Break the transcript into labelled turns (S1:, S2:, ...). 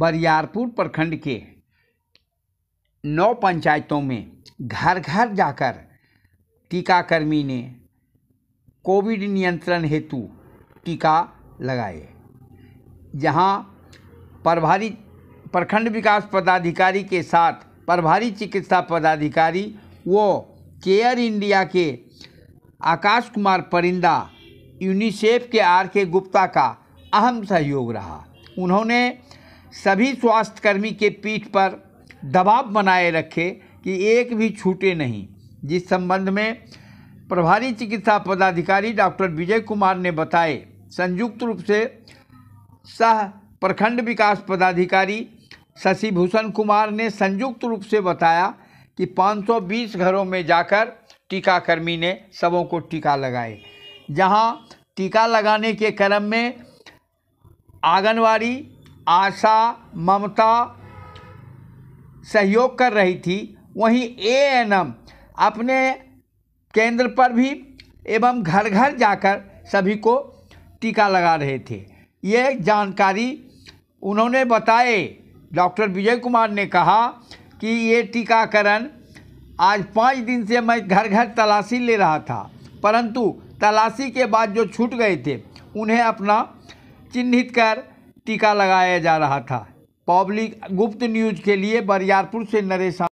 S1: बरियारपुर प्रखंड के नौ पंचायतों में घर घर जाकर टीकाकर्मी ने कोविड नियंत्रण हेतु टीका लगाए जहां प्रभारी प्रखंड विकास पदाधिकारी के साथ प्रभारी चिकित्सा पदाधिकारी वो केयर इंडिया के आकाश कुमार परिंदा यूनिसेफ के आर के गुप्ता का अहम सहयोग रहा उन्होंने सभी स्वास्थ्यकर्मी के पीठ पर दबाव बनाए रखे कि एक भी छूटे नहीं जिस संबंध में प्रभारी चिकित्सा पदाधिकारी डॉक्टर विजय कुमार ने बताए संयुक्त रूप से सह प्रखंड विकास पदाधिकारी शशिभूषण कुमार ने संयुक्त रूप से बताया कि 520 घरों में जाकर टीकाकर्मी ने सबों को टीका लगाए जहां टीका लगाने के क्रम में आंगनवाड़ी आशा ममता सहयोग कर रही थी वहीं ए एन एम अपने केंद्र पर भी एवं घर घर जाकर सभी को टीका लगा रहे थे ये जानकारी उन्होंने बताए डॉक्टर विजय कुमार ने कहा कि ये टीकाकरण आज पाँच दिन से मैं घर घर तलाशी ले रहा था परंतु तलाशी के बाद जो छूट गए थे उन्हें अपना चिन्हित कर टीका लगाया जा रहा था पब्लिक गुप्त न्यूज के लिए बरियारपुर से नरेश